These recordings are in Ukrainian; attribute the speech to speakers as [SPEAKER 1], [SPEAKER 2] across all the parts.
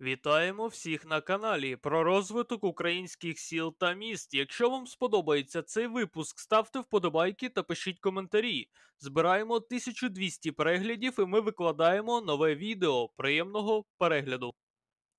[SPEAKER 1] Вітаємо всіх на каналі про розвиток українських сіл та міст. Якщо вам сподобається цей випуск, ставте вподобайки та пишіть коментарі. Збираємо 1200 переглядів і ми викладаємо нове відео. Приємного перегляду.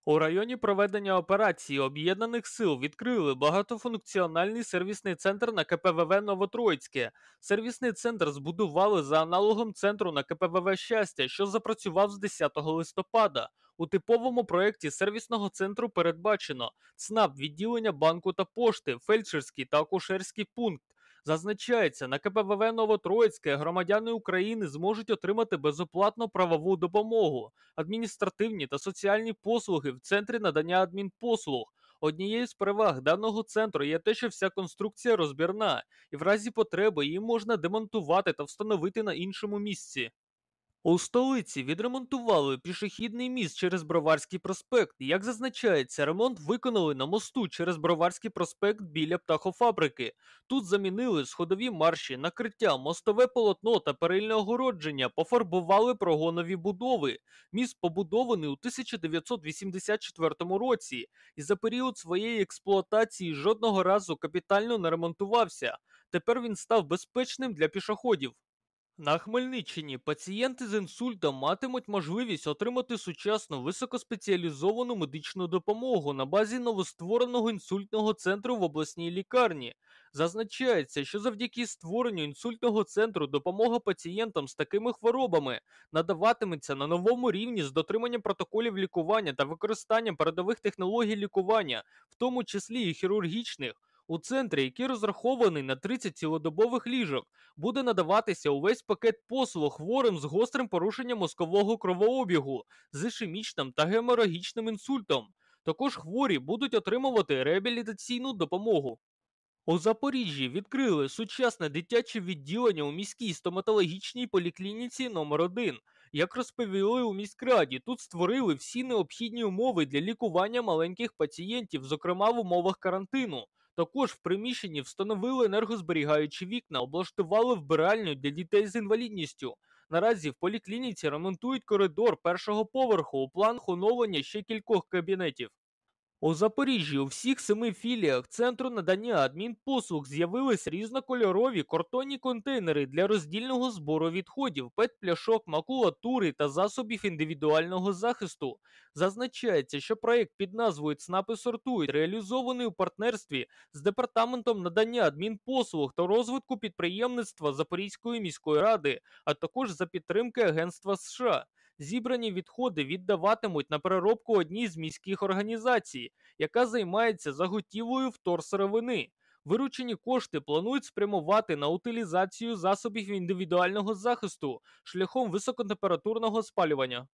[SPEAKER 1] У районі проведення операції об'єднаних сил відкрили багатофункціональний сервісний центр на КПВВ Новотроїцьке. Сервісний центр збудували за аналогом центру на КПВВ щастя, що запрацював з 10 листопада. У типовому проєкті сервісного центру передбачено ЦНАП відділення банку та пошти, фельдшерський та акушерський пункт. Зазначається, на КПВВ Новотроїцьке громадяни України зможуть отримати безоплатно правову допомогу, адміністративні та соціальні послуги в центрі надання адмінпослуг. Однією з переваг даного центру є те, що вся конструкція розбірна, і в разі потреби її можна демонтувати та встановити на іншому місці. У столиці відремонтували пішохідний міст через Броварський проспект. Як зазначається, ремонт виконали на мосту через Броварський проспект біля птахофабрики. Тут замінили сходові марші, накриття, мостове полотно та перильне огородження, пофарбували прогонові будови. Міст побудований у 1984 році, і за період своєї експлуатації жодного разу капітально не ремонтувався. Тепер він став безпечним для пішоходів. На Хмельниччині пацієнти з інсультом матимуть можливість отримати сучасну високоспеціалізовану медичну допомогу на базі новоствореного інсультного центру в обласній лікарні. Зазначається, що завдяки створенню інсультного центру допомога пацієнтам з такими хворобами надаватиметься на новому рівні з дотриманням протоколів лікування та використанням передових технологій лікування, в тому числі і хірургічних. У центрі, який розрахований на 30 цілодобових ліжок, буде надаватися увесь пакет послуг хворим з гострим порушенням мозкового кровообігу, з ішемічним та геморагічним інсультом. Також хворі будуть отримувати реабілітаційну допомогу. У Запоріжжі відкрили сучасне дитяче відділення у міській стоматологічній поліклініці номер 1 Як розповіли у міськраді, тут створили всі необхідні умови для лікування маленьких пацієнтів, зокрема в умовах карантину. Також в приміщенні встановили енергозберігаючі вікна, облаштували вбиральню для дітей з інвалідністю. Наразі в поліклініці ремонтують коридор першого поверху у план оновлення ще кількох кабінетів. У Запоріжжі у всіх семи філіях центру надання адмінпослуг з'явились різнокольорові картонні контейнери для роздільного збору відходів, пет пляшок, макулатури та засобів індивідуального захисту. Зазначається, що проект під назвою ЦНАПи сортують реалізований у партнерстві з департаментом надання адмінпослуг та розвитку підприємництва Запорізької міської ради, а також за підтримки Агентства США. Зібрані відходи віддаватимуть на переробку одній з міських організацій, яка займається заготівлею вторсировини. Виручені кошти планують спрямувати на утилізацію засобів індивідуального захисту шляхом високотемпературного спалювання.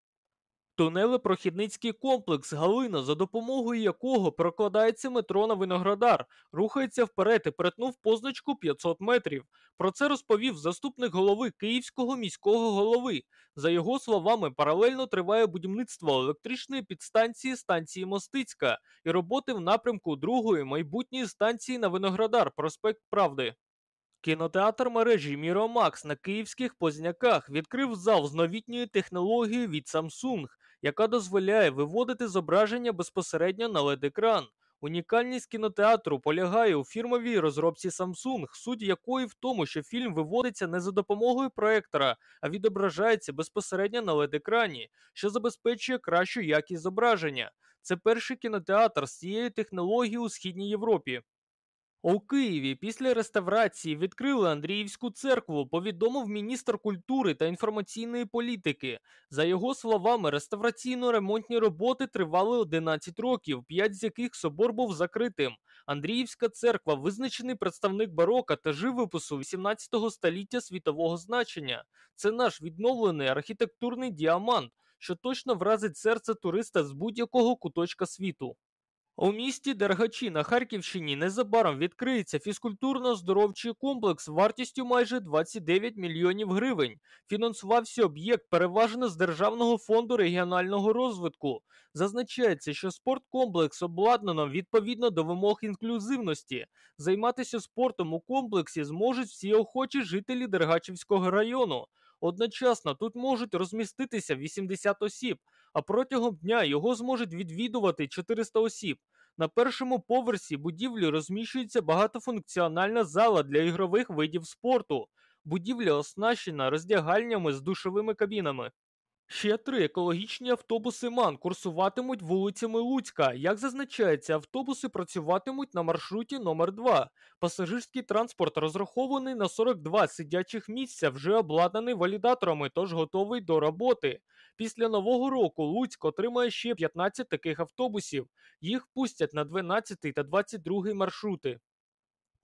[SPEAKER 1] Тунелепрохідницький комплекс Галина, за допомогою якого прокладається метро на Виноградар, рухається вперед і перетнув позначку 500 метрів. Про це розповів заступник голови Київського міського голови. За його словами, паралельно триває будівництво електричної підстанції станції Мостицька і роботи в напрямку другої майбутньої станції на Виноградар, проспект Правди. Кінотеатр мережі Міромакс на київських позняках відкрив зал з новітньою технологією від Samsung яка дозволяє виводити зображення безпосередньо на led екран. Унікальність кінотеатру полягає у фірмовій розробці Samsung, суть якої в тому, що фільм виводиться не за допомогою проектора, а відображається безпосередньо на led екрані, що забезпечує кращу якість зображення. Це перший кінотеатр з цією технологією у східній Європі. У Києві після реставрації відкрили Андріївську церкву, повідомив міністр культури та інформаційної політики. За його словами, реставраційно-ремонтні роботи тривали 11 років, 5 з яких собор був закритим. Андріївська церква, визначений представник барока та живопису 18 століття світового значення. Це наш відновлений архітектурний діамант, що точно вразить серце туриста з будь-якого куточка світу. У місті Дергачі на Харківщині незабаром відкриється фізкультурно-здоровчий комплекс вартістю майже 29 мільйонів гривень. Фінансувався об'єкт переважно з Державного фонду регіонального розвитку. Зазначається, що спорткомплекс обладнано відповідно до вимог інклюзивності. Займатися спортом у комплексі зможуть всі охочі жителі Дергачівського району. Одночасно тут можуть розміститися 80 осіб, а протягом дня його зможуть відвідувати 400 осіб. На першому поверсі будівлі розміщується багатофункціональна зала для ігрових видів спорту. Будівля оснащена роздягальнями з душовими кабінами. Ще три екологічні автобуси МАН курсуватимуть вулицями Луцька. Як зазначається, автобуси працюватимуть на маршруті номер 2 Пасажирський транспорт розрахований на 42 сидячих місця, вже обладнаний валідаторами, тож готовий до роботи. Після нового року Луцьк отримає ще 15 таких автобусів. Їх пустять на 12 та 22 маршрути.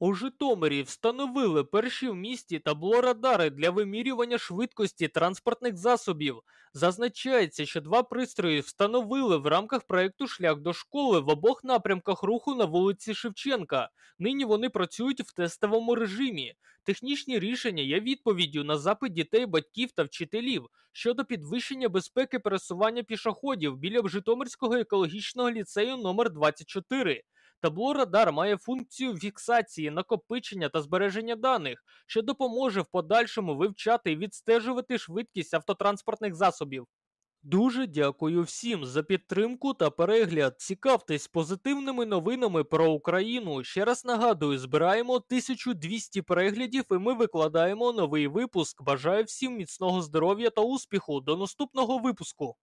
[SPEAKER 1] У Житомирі встановили перші в місті табло-радари для вимірювання швидкості транспортних засобів. Зазначається, що два пристрої встановили в рамках проєкту шлях до школи в обох напрямках руху на вулиці Шевченка. Нині вони працюють в тестовому режимі. Технічні рішення є відповіддю на запит дітей, батьків та вчителів щодо підвищення безпеки пересування пішоходів біля Житомирського екологічного ліцею номер 24 Табло Радар має функцію фіксації, накопичення та збереження даних, що допоможе в подальшому вивчати і відстежувати швидкість автотранспортних засобів. Дуже дякую всім за підтримку та перегляд. Цікавтесь позитивними новинами про Україну. Ще раз нагадую, збираємо 1200 переглядів і ми викладаємо новий випуск. Бажаю всім міцного здоров'я та успіху. До наступного випуску.